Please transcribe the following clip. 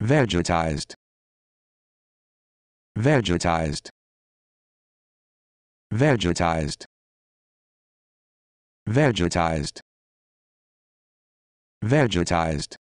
vegetized vegetized vegetized vegetized vegetized